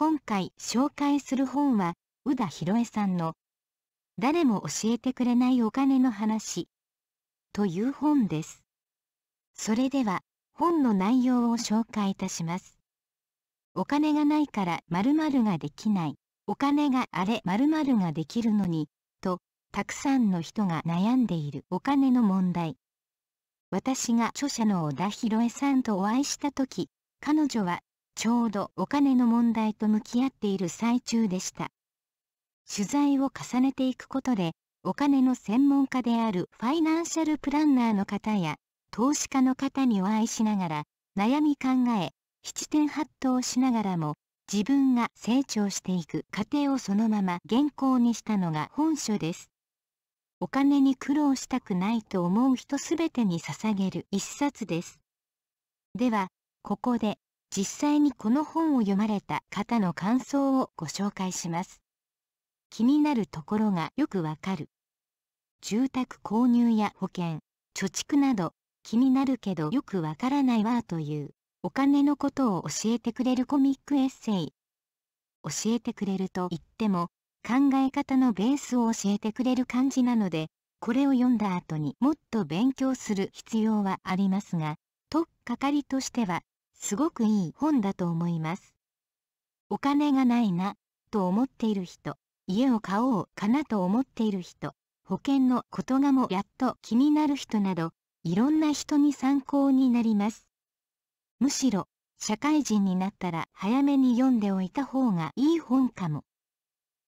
今回紹介する本は、宇田博恵さんの、誰も教えてくれないお金の話、という本です。それでは、本の内容を紹介いたします。お金がないから〇〇ができない。お金があれ〇〇ができるのに、と、たくさんの人が悩んでいるお金の問題。私が著者の小田博恵さんとお会いした時、彼女はちょうどお金の問題と向き合っている最中でした。取材を重ねていくことで、お金の専門家であるファイナンシャルプランナーの方や、投資家の方にお会いしながら、悩み考え、七点八倒しながらも、自分が成長していく過程をそのまま原稿にしたのが本書です。お金に苦労したくないと思う人すべてに捧げる一冊です。では、ここで実際にこの本を読まれた方の感想をご紹介します。気になるところがよくわかる。住宅購入や保険、貯蓄など気になるけどよくわからないわというお金のことを教えてくれるコミックエッセイ。教えてくれると言っても考え方のベースを教えてくれる感じなので、これを読んだ後にもっと勉強する必要はありますが、とっかかりとしてはすごくいい本だと思います。お金がないな、と思っている人、家を買おうかなと思っている人、保険のことがもやっと気になる人など、いろんな人に参考になります。むしろ、社会人になったら早めに読んでおいた方がいい本かも。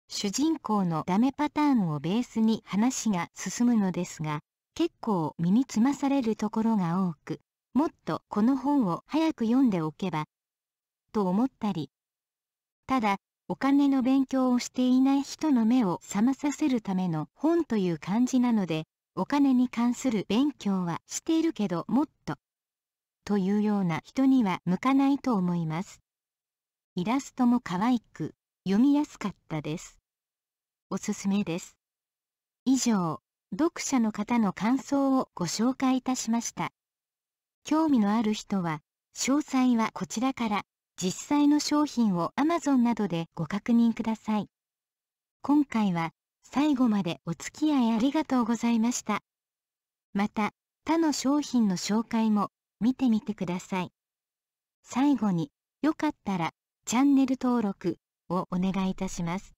主人公のダメパターンをベースに話が進むのですが、結構身につまされるところが多く、もっとこの本を早く読んでおけば、と思ったり、ただ、お金の勉強をしていない人の目を覚まさせるための本という感じなので、お金に関する勉強はしているけどもっと、というような人には向かないと思います。イラストも可愛く、読みやすかったです。おすすめです。以上、読者の方の感想をご紹介いたしました。興味のある人は、詳細はこちらから、実際の商品を Amazon などでご確認ください。今回は、最後までお付き合いありがとうございました。また、他の商品の紹介も見てみてください。最後に、よかったら、チャンネル登録をお願いいたします。